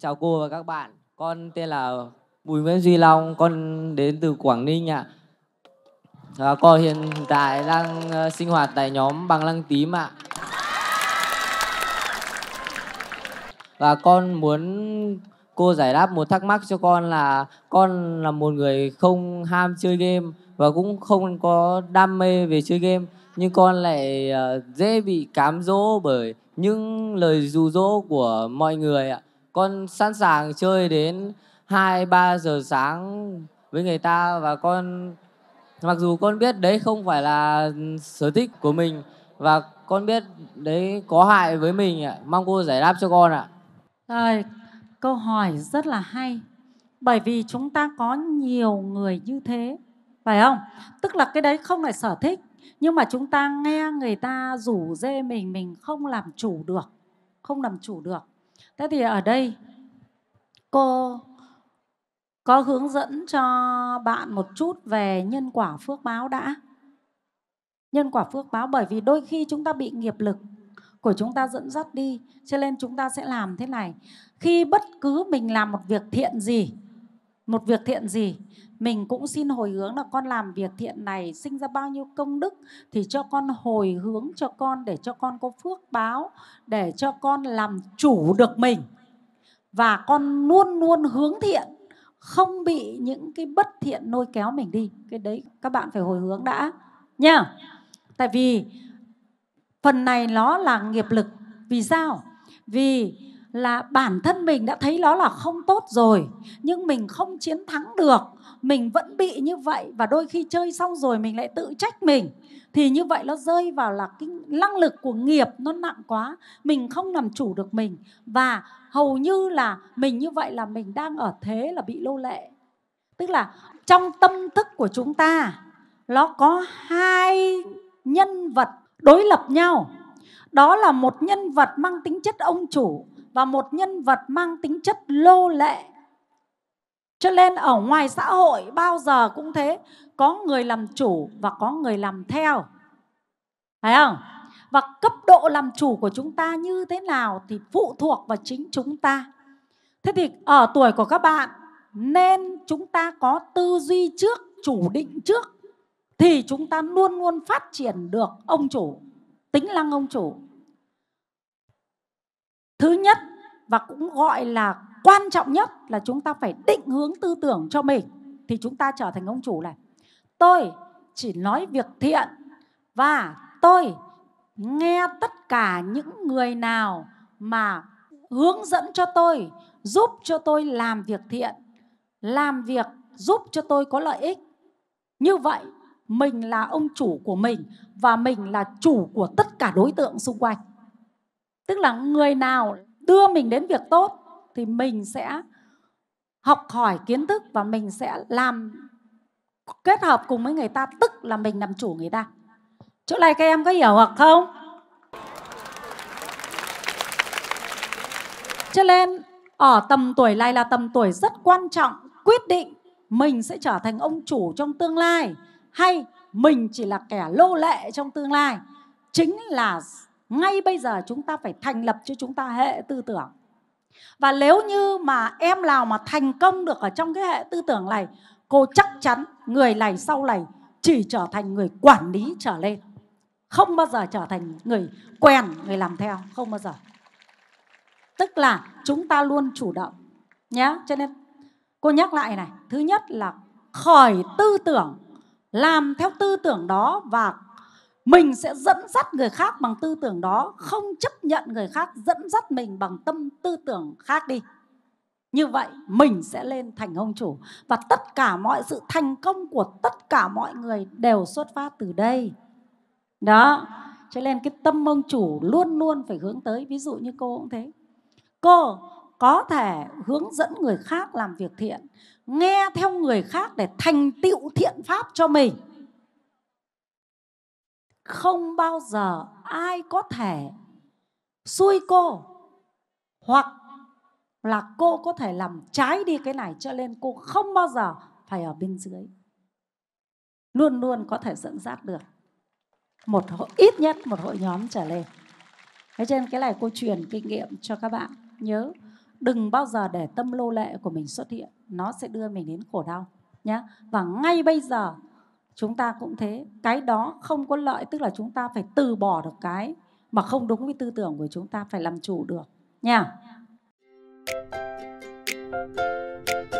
Chào cô và các bạn, con tên là Bùi Nguyễn Duy Long, con đến từ Quảng Ninh ạ. À. con hiện tại đang ờ, sinh hoạt tại nhóm Băng Lăng Tím ạ. À. Và con muốn cô giải đáp một thắc mắc cho con là con là một người không ham chơi game và cũng không có đam mê về chơi game nhưng con lại ờ, dễ bị cám dỗ bởi những lời dụ dỗ của mọi người ạ con sẵn sàng chơi đến 2 3 giờ sáng với người ta và con mặc dù con biết đấy không phải là sở thích của mình và con biết đấy có hại với mình ạ. Mong cô giải đáp cho con ạ. Rồi, câu hỏi rất là hay. Bởi vì chúng ta có nhiều người như thế, phải không? Tức là cái đấy không phải sở thích, nhưng mà chúng ta nghe người ta rủ dê mình mình không làm chủ được, không làm chủ được Thế thì ở đây cô có hướng dẫn cho bạn một chút về nhân quả phước báo đã. Nhân quả phước báo bởi vì đôi khi chúng ta bị nghiệp lực của chúng ta dẫn dắt đi cho nên chúng ta sẽ làm thế này. Khi bất cứ mình làm một việc thiện gì, một việc thiện gì mình cũng xin hồi hướng là con làm việc thiện này sinh ra bao nhiêu công đức thì cho con hồi hướng cho con để cho con có phước báo để cho con làm chủ được mình và con luôn luôn hướng thiện không bị những cái bất thiện nôi kéo mình đi cái đấy các bạn phải hồi hướng đã nha tại vì phần này nó là nghiệp lực vì sao vì là bản thân mình đã thấy nó là không tốt rồi nhưng mình không chiến thắng được mình vẫn bị như vậy và đôi khi chơi xong rồi mình lại tự trách mình thì như vậy nó rơi vào là cái năng lực của nghiệp nó nặng quá mình không làm chủ được mình và hầu như là mình như vậy là mình đang ở thế là bị lô lệ tức là trong tâm thức của chúng ta nó có hai nhân vật đối lập nhau đó là một nhân vật mang tính chất ông chủ và một nhân vật mang tính chất lô lệ cho nên ở ngoài xã hội bao giờ cũng thế có người làm chủ và có người làm theo phải không và cấp độ làm chủ của chúng ta như thế nào thì phụ thuộc vào chính chúng ta thế thì ở tuổi của các bạn nên chúng ta có tư duy trước chủ định trước thì chúng ta luôn luôn phát triển được ông chủ tính năng ông chủ thứ nhất và cũng gọi là quan trọng nhất là chúng ta phải định hướng tư tưởng cho mình thì chúng ta trở thành ông chủ này tôi chỉ nói việc thiện và tôi nghe tất cả những người nào mà hướng dẫn cho tôi giúp cho tôi làm việc thiện làm việc giúp cho tôi có lợi ích như vậy mình là ông chủ của mình và mình là chủ của tất cả đối tượng xung quanh tức là người nào đưa mình đến việc tốt thì mình sẽ học hỏi kiến thức và mình sẽ làm kết hợp cùng với người ta tức là mình làm chủ người ta chỗ này các em có hiểu hoặc không cho nên ở tầm tuổi này là tầm tuổi rất quan trọng quyết định mình sẽ trở thành ông chủ trong tương lai hay mình chỉ là kẻ lô lệ trong tương lai chính là ngay bây giờ chúng ta phải thành lập cho chúng ta hệ tư tưởng và nếu như mà em nào mà thành công được ở trong cái hệ tư tưởng này cô chắc chắn người này sau này chỉ trở thành người quản lý trở lên không bao giờ trở thành người quen người làm theo không bao giờ tức là chúng ta luôn chủ động nhé cho nên cô nhắc lại này thứ nhất là khởi tư tưởng làm theo tư tưởng đó và mình sẽ dẫn dắt người khác bằng tư tưởng đó không chấp nhận người khác dẫn dắt mình bằng tâm tư tưởng khác đi như vậy mình sẽ lên thành ông chủ và tất cả mọi sự thành công của tất cả mọi người đều xuất phát từ đây đó cho nên cái tâm ông chủ luôn luôn phải hướng tới ví dụ như cô cũng thế cô có thể hướng dẫn người khác làm việc thiện nghe theo người khác để thành tựu thiện pháp cho mình không bao giờ ai có thể xui cô hoặc là cô có thể làm trái đi cái này cho nên cô không bao giờ phải ở bên dưới luôn luôn có thể dẫn dắt được một ít nhất một hội nhóm trở lên thế trên cái này cô truyền kinh nghiệm cho các bạn nhớ đừng bao giờ để tâm lô lệ của mình xuất hiện nó sẽ đưa mình đến khổ đau nhé và ngay bây giờ chúng ta cũng thế cái đó không có lợi tức là chúng ta phải từ bỏ được cái mà không đúng với tư tưởng của chúng ta phải làm chủ được nha yeah.